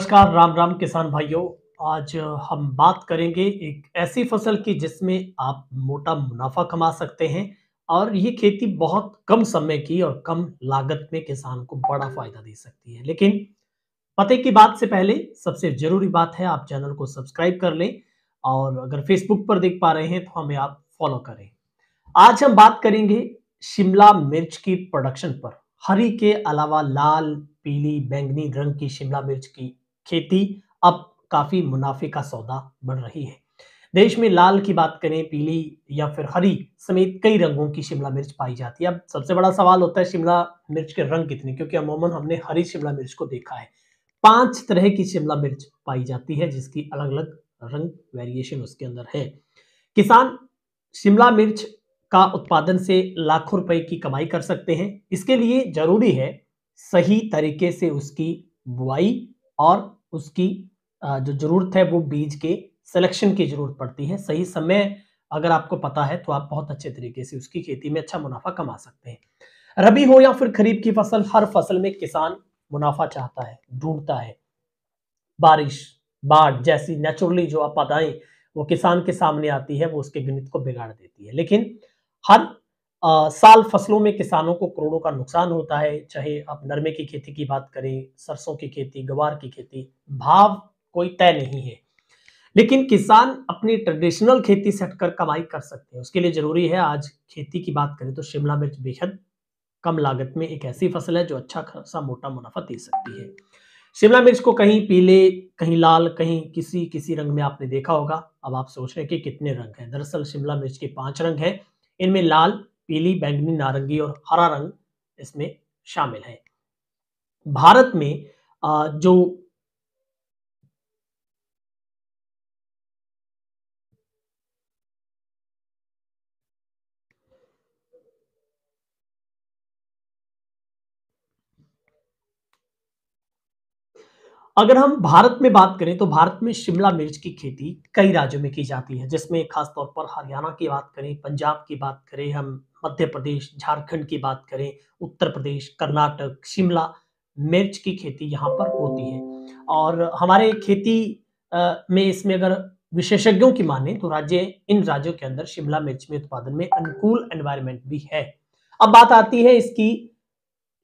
नमस्कार राम राम किसान भाइयों आज हम बात करेंगे एक ऐसी फसल की जिसमें आप मोटा मुनाफा कमा सकते हैं और ये खेती बहुत कम समय की और कम लागत में किसान को बड़ा फायदा दे सकती है लेकिन पते की बात से पहले सबसे जरूरी बात है आप चैनल को सब्सक्राइब कर लें और अगर फेसबुक पर देख पा रहे हैं तो हमें आप फॉलो करें आज हम बात करेंगे शिमला मिर्च की प्रोडक्शन पर हरी के अलावा लाल पीली बैंगनी रंग की शिमला मिर्च की खेती अब काफी मुनाफे का सौदा बन रही है देश में लाल की बात करें पीली या फिर हरी समेत कई रंगों की शिमला मिर्च पाई जाती है अब सबसे बड़ा सवाल होता है शिमला मिर्च के रंग कितने क्योंकि अमूमन हमने हरी शिमला मिर्च को देखा है पांच तरह की शिमला मिर्च पाई जाती है जिसकी अलग अलग रंग वेरिएशन उसके अंदर है किसान शिमला मिर्च का उत्पादन से लाखों रुपए की कमाई कर सकते हैं इसके लिए जरूरी है सही तरीके से उसकी बुआई और उसकी जो जरूरत है वो बीज के सिलेक्शन की जरूरत पड़ती है सही समय अगर आपको पता है तो आप बहुत अच्छे तरीके से उसकी खेती में अच्छा मुनाफा कमा सकते हैं रबी हो या फिर खरीफ की फसल हर फसल में किसान मुनाफा चाहता है ढूंढता है बारिश बाढ़ जैसी नेचुरली जो आपदाएं वो किसान के सामने आती है वो उसके गणित को बिगाड़ देती है लेकिन हर आ, साल फसलों में किसानों को करोड़ों का नुकसान होता है चाहे आप नरमे की खेती की बात करें सरसों की खेती गवार की खेती भाव कोई तय नहीं है लेकिन किसान अपनी ट्रेडिशनल खेती से हटकर कमाई कर सकते हैं उसके लिए जरूरी है आज खेती की बात करें तो शिमला मिर्च बेहद कम लागत में एक ऐसी फसल है जो अच्छा खासा मोटा मुनाफा दे सकती है शिमला मिर्च को कहीं पीले कहीं लाल कहीं किसी किसी रंग में आपने देखा होगा अब आप सोच रहे हैं कि कितने रंग हैं दरअसल शिमला मिर्च के पांच रंग हैं इनमें लाल पीली बैंगनी नारंगी और हरा रंग इसमें शामिल है भारत में जो अगर हम भारत में बात करें तो भारत में शिमला मिर्च की खेती कई राज्यों में की जाती है जिसमें खासतौर पर हरियाणा की बात करें पंजाब की बात करें हम मध्य प्रदेश झारखंड की बात करें उत्तर प्रदेश कर्नाटक शिमला मिर्च की खेती यहाँ पर होती है और हमारे खेती में इसमें अगर विशेषज्ञों की माने तो राज्य इन राज्यों के अंदर शिमला मिर्च में उत्पादन में अनुकूल एनवायरमेंट भी है अब बात आती है इसकी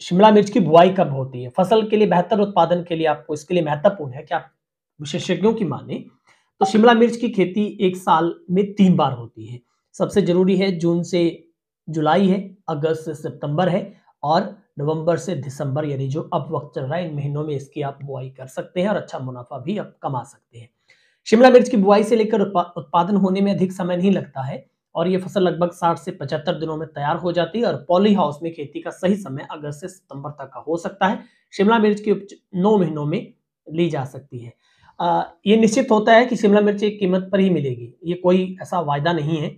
शिमला मिर्च की बुआई कब होती है फसल के लिए बेहतर उत्पादन के लिए आपको इसके लिए महत्वपूर्ण है कि आप विशेषज्ञों की माने तो शिमला मिर्च की खेती एक साल में तीन बार होती है सबसे जरूरी है जून से जुलाई है अगस्त से सितंबर है और नवंबर से दिसंबर यानी जो अब वक्त चल रहा है इन महीनों में इसकी आप बुआई कर सकते हैं और अच्छा मुनाफा भी आप कमा सकते हैं शिमला मिर्च की बुआई से लेकर उत्पादन होने में अधिक समय नहीं लगता है और ये फसल लगभग 60 से 75 दिनों में तैयार हो जाती है और पॉली हाउस में खेती का सही समय अगस्त से सितंबर तक का हो सकता है शिमला मिर्च की नौ महीनों में ली जा सकती है आ, ये निश्चित होता है कि शिमला मिर्च एक कीमत पर ही मिलेगी ये कोई ऐसा वायदा नहीं है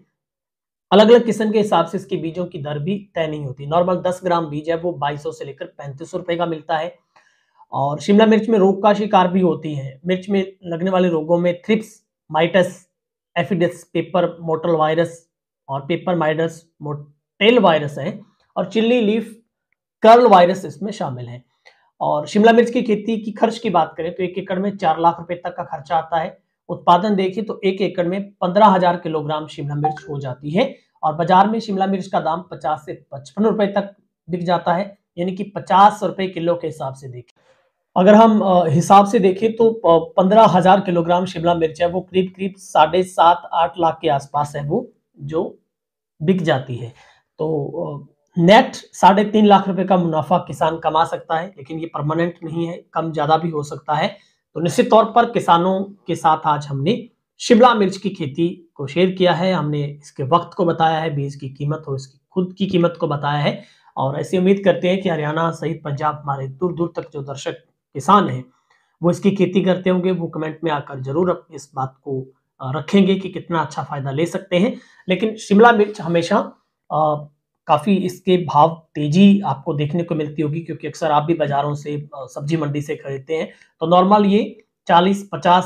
अलग अलग किस्म के हिसाब से इसके बीजों की दर भी तय नहीं होती नॉर्मल 10 ग्राम बीज है वो 2200 से लेकर पैंतीस रुपए का मिलता है और शिमला मिर्च में रोग का शिकार भी होती है मिर्च में लगने वाले रोगों में thrips mites aphids pepper mottle virus और पेपर माइडस मोटेल वायरस है और चिल्ली लीफ कर्ल वायरस इसमें शामिल है और शिमला मिर्च की खेती की खर्च की बात करें तो एक एकड़ में चार लाख रुपए तक का खर्चा आता है उत्पादन देखें तो एक एकड़ में पंद्रह हजार किलोग्राम शिमला मिर्च हो जाती है और बाजार में शिमला मिर्च का दाम पचास से पचपन रुपए तक बिक जाता है यानी कि पचास रुपए किलो के हिसाब से देखें अगर हम हिसाब से देखें तो पंद्रह हजार किलोग्राम शिमला मिर्च है वो करीब करीब साढ़े सात आठ लाख के आसपास है वो जो बिक जाती है तो नेट साढ़े तीन लाख रुपए का मुनाफा किसान कमा सकता है लेकिन ये परमानेंट नहीं है कम ज्यादा भी हो सकता है तो निश्चित तौर पर किसानों के साथ आज हमने शिमला मिर्च की खेती को शेयर किया है हमने इसके वक्त को बताया है बीज की कीमत और इसकी खुद की कीमत को बताया है और ऐसी उम्मीद करते हैं कि हरियाणा सहित पंजाब हमारे दूर दूर तक जो दर्शक किसान हैं वो इसकी खेती करते होंगे वो कमेंट में आकर जरूर इस बात को रखेंगे कि कितना अच्छा फायदा ले सकते हैं लेकिन शिमला मिर्च हमेशा काफ़ी इसके भाव तेज़ी आपको देखने को मिलती होगी क्योंकि अक्सर आप भी बाज़ारों से सब्जी मंडी से खरीदते हैं तो नॉर्मल ये 40-50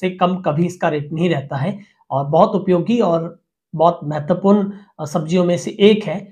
से कम कभी इसका रेट नहीं रहता है और बहुत उपयोगी और बहुत महत्वपूर्ण सब्जियों में से एक है